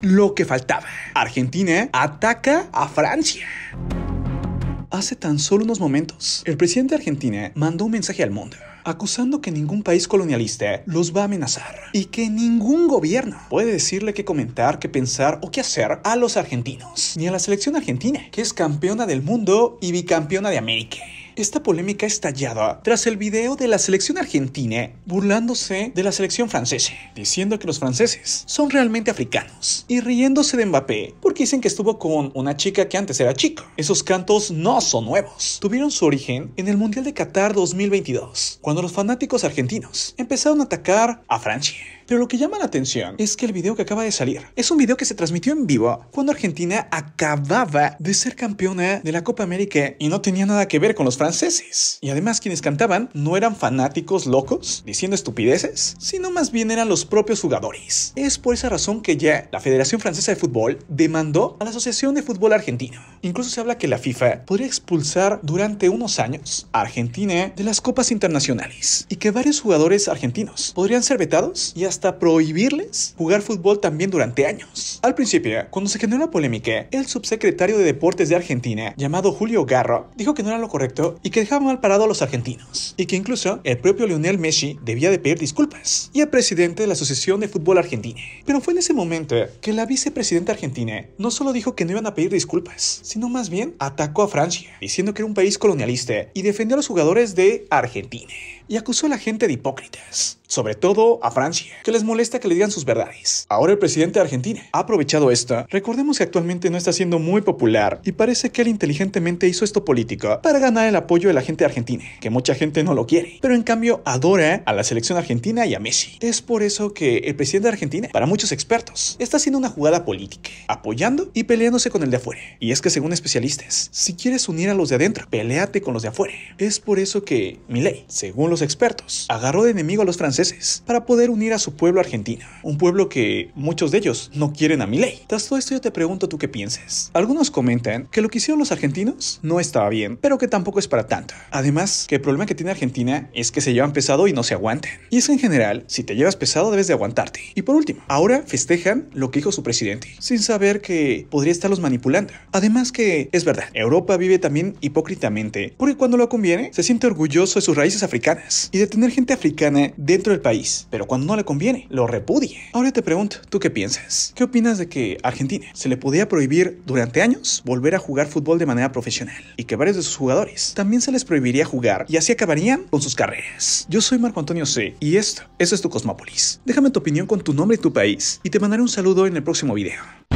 lo que faltaba. Argentina ataca a Francia. Hace tan solo unos momentos, el presidente de Argentina mandó un mensaje al mundo acusando que ningún país colonialista los va a amenazar y que ningún gobierno puede decirle qué comentar, qué pensar o qué hacer a los argentinos, ni a la selección argentina, que es campeona del mundo y bicampeona de América. Esta polémica estallado tras el video de la selección argentina burlándose de la selección francesa, diciendo que los franceses son realmente africanos y riéndose de Mbappé porque dicen que estuvo con una chica que antes era chico. Esos cantos no son nuevos. Tuvieron su origen en el Mundial de Qatar 2022, cuando los fanáticos argentinos empezaron a atacar a Francia pero lo que llama la atención es que el video que acaba de salir es un video que se transmitió en vivo cuando Argentina acababa de ser campeona de la Copa América y no tenía nada que ver con los franceses. Y además quienes cantaban no eran fanáticos locos diciendo estupideces, sino más bien eran los propios jugadores. Es por esa razón que ya la Federación Francesa de Fútbol demandó a la Asociación de Fútbol Argentino. Incluso se habla que la FIFA podría expulsar durante unos años a Argentina de las copas internacionales y que varios jugadores argentinos podrían ser vetados y hasta hasta prohibirles jugar fútbol también durante años. Al principio, cuando se generó la polémica, el subsecretario de Deportes de Argentina, llamado Julio Garro, dijo que no era lo correcto y que dejaba mal parado a los argentinos, y que incluso el propio Lionel Messi debía de pedir disculpas, y el presidente de la Asociación de Fútbol Argentina. Pero fue en ese momento que la vicepresidenta argentina no solo dijo que no iban a pedir disculpas, sino más bien atacó a Francia, diciendo que era un país colonialista y defendió a los jugadores de Argentina y acusó a la gente de hipócritas, sobre todo a Francia, que les molesta que le digan sus verdades. Ahora el presidente de Argentina ha aprovechado esto. Recordemos que actualmente no está siendo muy popular y parece que él inteligentemente hizo esto político para ganar el apoyo de la gente Argentina, que mucha gente no lo quiere, pero en cambio adora a la selección argentina y a Messi. Es por eso que el presidente de Argentina, para muchos expertos, está haciendo una jugada política, apoyando y peleándose con el de afuera. Y es que según especialistas, si quieres unir a los de adentro, peleate con los de afuera. Es por eso que ley, según los expertos, agarró de enemigo a los franceses para poder unir a su pueblo Argentina, un pueblo que muchos de ellos no quieren a mi ley. Tras todo esto yo te pregunto tú qué piensas. Algunos comentan que lo que hicieron los argentinos no estaba bien, pero que tampoco es para tanto. Además, que el problema que tiene Argentina es que se llevan pesado y no se aguanten. Y es que en general, si te llevas pesado debes de aguantarte. Y por último, ahora festejan lo que dijo su presidente, sin saber que podría estarlos manipulando. Además que es verdad, Europa vive también hipócritamente, porque cuando lo conviene se siente orgulloso de sus raíces africanas y de tener gente africana dentro del país, pero cuando no le conviene, lo repudie. Ahora te pregunto, ¿tú qué piensas? ¿Qué opinas de que a Argentina se le podía prohibir durante años volver a jugar fútbol de manera profesional y que varios de sus jugadores también se les prohibiría jugar y así acabarían con sus carreras? Yo soy Marco Antonio C y esto, eso es tu Cosmópolis. Déjame tu opinión con tu nombre y tu país y te mandaré un saludo en el próximo video.